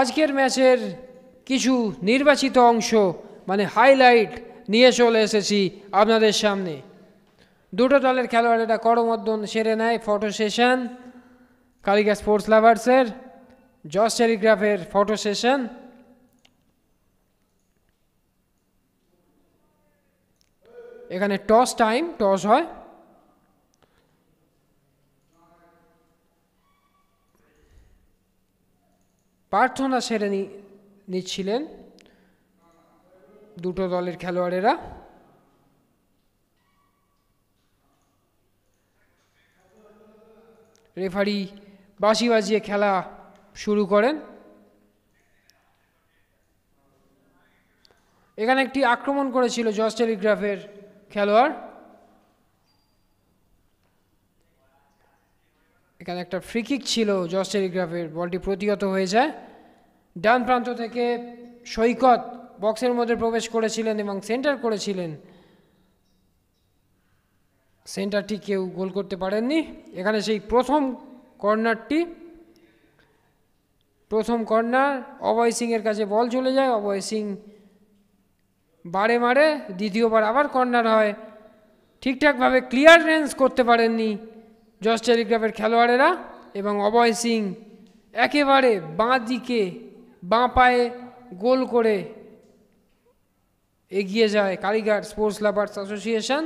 আজকের ম্যাচের কিছু নির্বাচিত অংশ মানে হাইলাইট নিয়ে চলে এসেছি আপনাদের সামনে দুটো দলের খেলোয়াড়েরা করমর্দন সেরে নেয় ফটো সেশন কালিকা স্পোর্টস লাভার্সের জস টেলিগ্রাফের ফটো সেশন এখানে টস টাইম টস হয় প্রার্থনা সেরে নিচ্ছিলেন দুটো দলের খেলোয়াড়েরা রেফারি বাসি বাজিয়ে খেলা শুরু করেন এখানে একটি আক্রমণ করেছিল জজ টেলিগ্রাফের খেলোয়াড় এখানে একটা ফ্রিকিক ছিল জস টেলিগ্রাফের বলটি প্রতিহত হয়ে যায় ডান প্রান্ত থেকে সৈকত বক্সের মধ্যে প্রবেশ করেছিলেন এবং সেন্টার করেছিলেন সেন্টারটি কেউ গোল করতে পারেননি এখানে সেই প্রথম কর্নারটি প্রথম কর্নার অভয় সিংয়ের কাছে বল চলে যায় অভয় সিং বারে মারে দ্বিতীয়বার আবার কর্নার হয় ঠিকঠাকভাবে ক্লিয়ারেন্স করতে পারেননি জর্জ টেলিগ্রাফের খেলোয়াড়েরা এবং অভয় সিং একেবারে বাঁ দিকে বাঁ পায়ে গোল করে এগিয়ে যায় কালীঘাট স্পোর্টস লাভার্স অ্যাসোসিয়েশন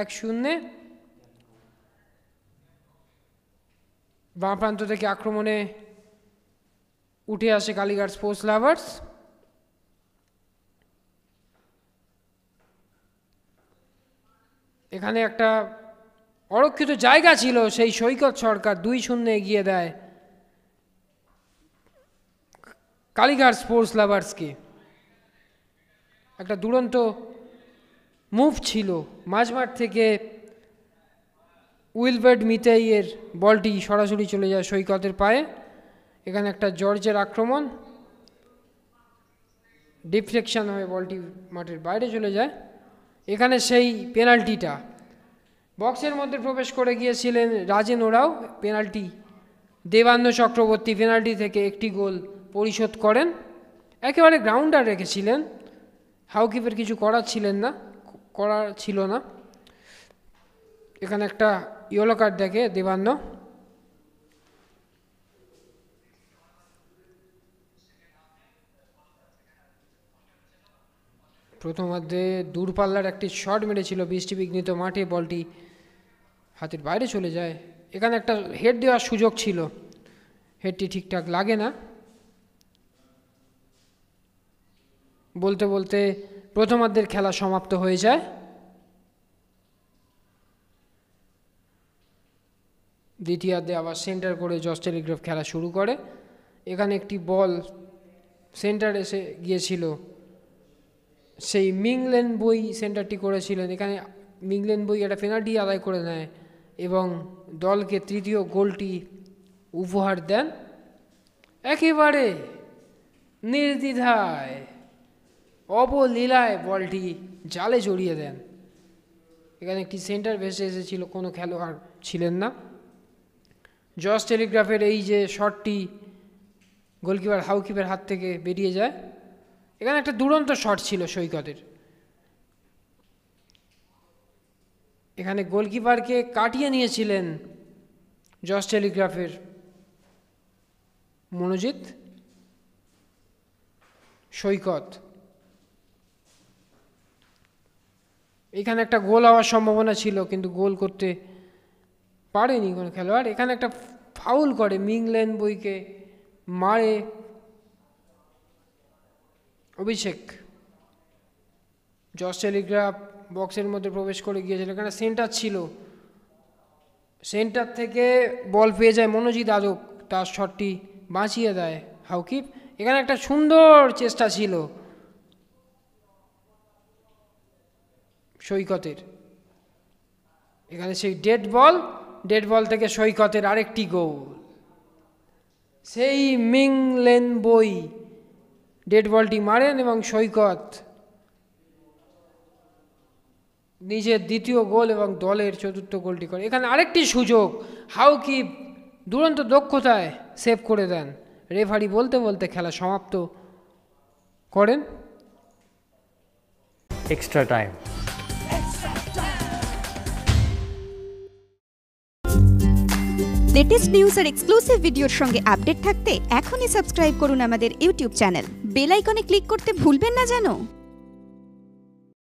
এক শূন্যে বাঁ প্রান্ত থেকে আক্রমণে উঠে আসে কালীঘাট স্পোর্টস লাভার্স এখানে একটা অরক্ষিত জায়গা ছিল সেই সৈকত সরকার দুই শূন্য এগিয়ে দেয় কালীঘাট স্পোর্টস লাভার্সকে একটা দুরন্ত মুভ ছিল মাঝমাঠ থেকে উইলবেড মিতাইয়ের বলটি সরাসরি চলে যায় সৈকতের পায়ে এখানে একটা জর্জের আক্রমণ ডিফ্লেকশন হয়ে বলটি মাঠের বাইরে চলে যায় এখানে সেই পেনাল্টিটা বক্সের মধ্যে প্রবেশ করে গিয়েছিলেন রাজেন ওরাও পেনাল্টি দেবান্ন চক্রবর্তী পেনাল্টি থেকে একটি গোল পরিশোধ করেন একেবারে গ্রাউন্ডার রেখেছিলেন হাউকিপের কিছু করার ছিলেন না করার ছিল না এখানে একটা ইয়েলো কার্ড দেখে দেবান্ন প্রথমার্ধে দূরপাল্লার একটি শট মেরেছিল বৃষ্টি বিঘ্নিত মাঠে বলটি হাতের বাইরে চলে যায় এখানে একটা হেড দেওয়ার সুযোগ ছিল হেডটি ঠিকঠাক লাগে না বলতে বলতে প্রথমার্ধের খেলা সমাপ্ত হয়ে যায় দ্বিতীয়ার্ধে আবার সেন্টার করে জস টেলিগ্রাফ খেলা শুরু করে এখানে একটি বল সেন্টার এসে গিয়েছিল সেই মিংলেন বই সেন্টারটি করেছিলেন এখানে মিংলেন বই একটা পেনাল্টি আদায় করে নেয় এবং দলকে তৃতীয় গোলটি উপহার দেন একেবারে নির্দ্বিধায় অবলীলায় বলটি জালে জড়িয়ে দেন এখানে একটি সেন্টার ভেসে এসেছিল কোনো খেলোয়াড় ছিলেন না জস টেলিগ্রাফের এই যে শটটি গোলকিপার হাউকিপের হাত থেকে বেরিয়ে যায় এখানে একটা দুরন্ত শট ছিল সৈকতের এখানে গোলকিপারকে কাটিয়ে নিয়েছিলেন জস টেলিগ্রাফের মনোজিৎ সৈকত এখানে একটা গোল হওয়ার সম্ভাবনা ছিল কিন্তু গোল করতে পারেনি কোনো খেলোয়াড় এখানে একটা ফাউল করে মিংলেন বইকে মারে অভিষেক জস টেলিগ্রাফ বক্সের মধ্যে প্রবেশ করে গিয়েছিল এখানে সেন্টার ছিল সেন্টার থেকে বল পেয়ে যায় মনোজিৎ আদক তার শটটি বাঁচিয়ে দেয় হাউকিপ এখানে একটা সুন্দর চেষ্টা ছিল সৈকতের এখানে সেই ডেড বল ডেড বল থেকে সৈকতের আরেকটি গোল সেই মিং লেন বই ডেড বলটি মারেন এবং সৈকত নিজের দ্বিতীয় গোল এবং দলের চতুর্থ গোলটি করে এখানে আরেকটি সুযোগ হাউ কি দুরন্ত দক্ষতায় সেভ করে দেন রেফারি বলতে বলতে খেলা সমাপ্ত করেন এক্সট্রা টাইম লেটেস্ট নিউজ আর এক্সক্লুসিভ ভিডিওর সঙ্গে আপডেট থাকতে এখনই সাবস্ক্রাইব করুন আমাদের ইউটিউব চ্যানেল বেল আইকনে ক্লিক করতে ভুলবেন না জানো